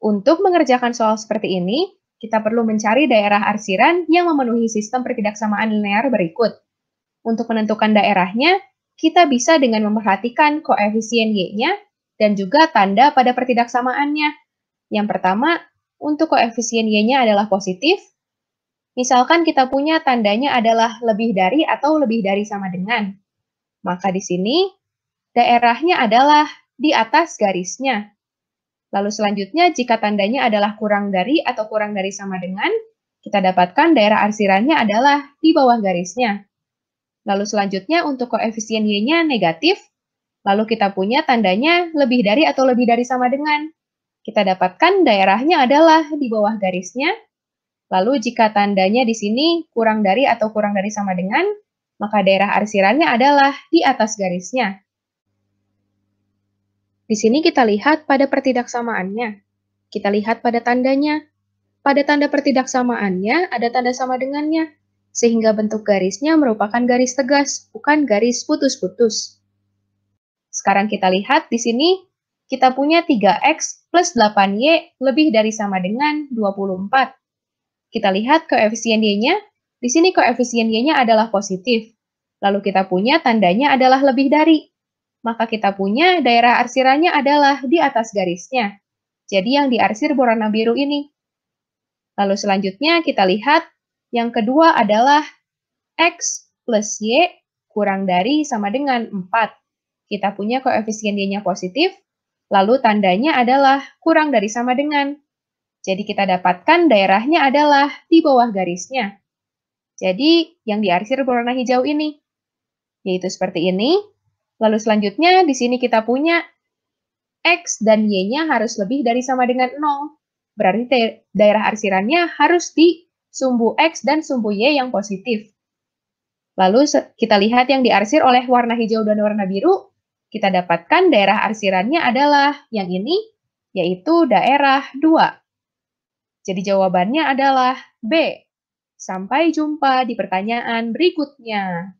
Untuk mengerjakan soal seperti ini, kita perlu mencari daerah arsiran yang memenuhi sistem pertidaksamaan linear berikut. Untuk menentukan daerahnya, kita bisa dengan memperhatikan koefisien y-nya dan juga tanda pada pertidaksamaannya. Yang pertama, untuk koefisien y-nya adalah positif. Misalkan kita punya tandanya adalah lebih dari atau lebih dari sama dengan. Maka di sini, daerahnya adalah di atas garisnya. Lalu selanjutnya, jika tandanya adalah kurang dari atau kurang dari sama dengan, kita dapatkan daerah arsirannya adalah di bawah garisnya. Lalu selanjutnya untuk koefisien Y-nya negatif, lalu kita punya tandanya lebih dari atau lebih dari sama dengan. Kita dapatkan daerahnya adalah di bawah garisnya. Lalu jika tandanya di sini kurang dari atau kurang dari sama dengan, maka daerah arsirannya adalah di atas garisnya. Di sini kita lihat pada pertidaksamaannya. Kita lihat pada tandanya. Pada tanda pertidaksamaannya ada tanda sama dengannya, sehingga bentuk garisnya merupakan garis tegas, bukan garis putus-putus. Sekarang kita lihat di sini, kita punya 3x plus 8y lebih dari sama dengan 24. Kita lihat koefisien y-nya, di sini koefisien y-nya adalah positif. Lalu kita punya tandanya adalah lebih dari, maka kita punya daerah arsirannya adalah di atas garisnya. Jadi yang diarsir berwarna biru ini. Lalu selanjutnya kita lihat yang kedua adalah X plus Y kurang dari sama dengan 4. Kita punya koefisien Y-nya positif, lalu tandanya adalah kurang dari sama dengan. Jadi kita dapatkan daerahnya adalah di bawah garisnya. Jadi yang diarsir berwarna hijau ini, yaitu seperti ini. Lalu selanjutnya di sini kita punya X dan Y-nya harus lebih dari sama dengan 0. Berarti daerah arsirannya harus di sumbu X dan sumbu Y yang positif. Lalu kita lihat yang diarsir oleh warna hijau dan warna biru, kita dapatkan daerah arsirannya adalah yang ini, yaitu daerah 2. Jadi jawabannya adalah B. Sampai jumpa di pertanyaan berikutnya.